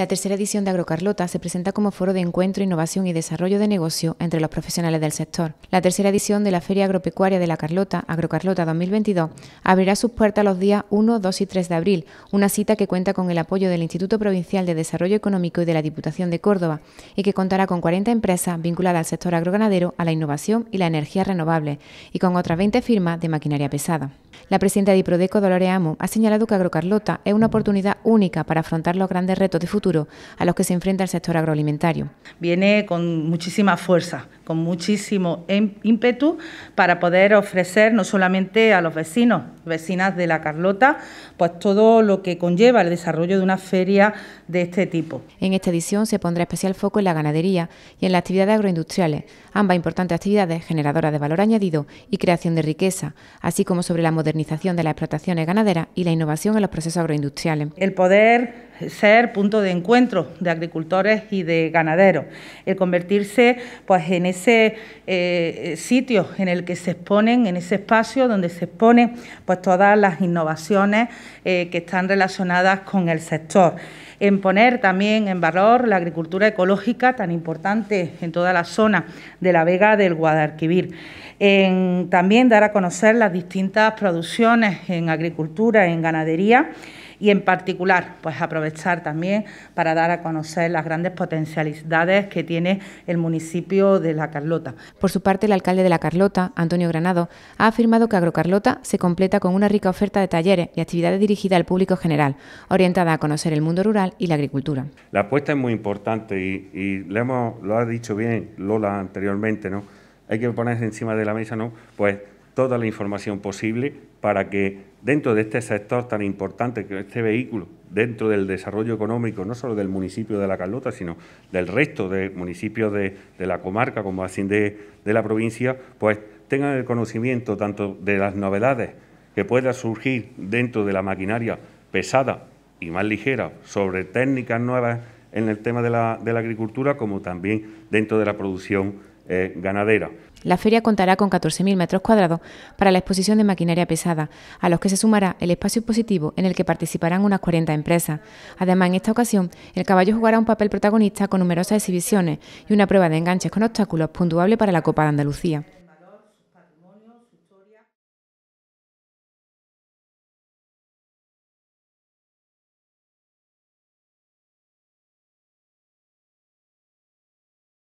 La tercera edición de AgroCarlota se presenta como foro de encuentro, innovación y desarrollo de negocio entre los profesionales del sector. La tercera edición de la Feria Agropecuaria de la Carlota, AgroCarlota 2022, abrirá sus puertas los días 1, 2 y 3 de abril, una cita que cuenta con el apoyo del Instituto Provincial de Desarrollo Económico y de la Diputación de Córdoba y que contará con 40 empresas vinculadas al sector agroganadero, a la innovación y la energía renovable y con otras 20 firmas de maquinaria pesada. La presidenta de IPRODECO, Dolores Amo, ha señalado que Agrocarlota es una oportunidad única para afrontar los grandes retos de futuro a los que se enfrenta el sector agroalimentario. Viene con muchísima fuerza, con muchísimo em-, ímpetu para poder ofrecer no solamente a los vecinos vecinas de La Carlota, pues todo lo que conlleva el desarrollo de una feria de este tipo. En esta edición se pondrá especial foco en la ganadería y en las actividades agroindustriales, ambas importantes actividades generadoras de valor añadido y creación de riqueza, así como sobre la modernización de las explotaciones ganaderas y la innovación en los procesos agroindustriales. El poder ser punto de encuentro de agricultores y de ganaderos, el convertirse pues, en ese eh, sitio en el que se exponen, en ese espacio donde se exponen pues, todas las innovaciones eh, que están relacionadas con el sector en poner también en valor la agricultura ecológica tan importante en toda la zona de la Vega del Guadalquivir. En también dar a conocer las distintas producciones en agricultura, en ganadería y en particular pues aprovechar también para dar a conocer las grandes potencialidades que tiene el municipio de La Carlota. Por su parte, el alcalde de La Carlota, Antonio Granado, ha afirmado que Agrocarlota se completa con una rica oferta de talleres y actividades dirigidas al público general, orientada a conocer el mundo rural y la agricultura. La apuesta es muy importante y, y lo, lo ha dicho bien Lola anteriormente, ¿no? Hay que ponerse encima de la mesa, ¿no? Pues toda la información posible para que dentro de este sector tan importante que este vehículo, dentro del desarrollo económico, no solo del municipio de La Carlota, sino del resto de municipios de, la comarca, como así de, de la provincia, pues tengan el conocimiento tanto de las novedades que pueda surgir dentro de la maquinaria pesada y más ligera sobre técnicas nuevas en el tema de la, de la agricultura, como también dentro de la producción eh, la feria contará con 14.000 metros cuadrados para la exposición de maquinaria pesada, a los que se sumará el espacio expositivo en el que participarán unas 40 empresas. Además, en esta ocasión, el caballo jugará un papel protagonista con numerosas exhibiciones y una prueba de enganches con obstáculos puntuable para la Copa de Andalucía.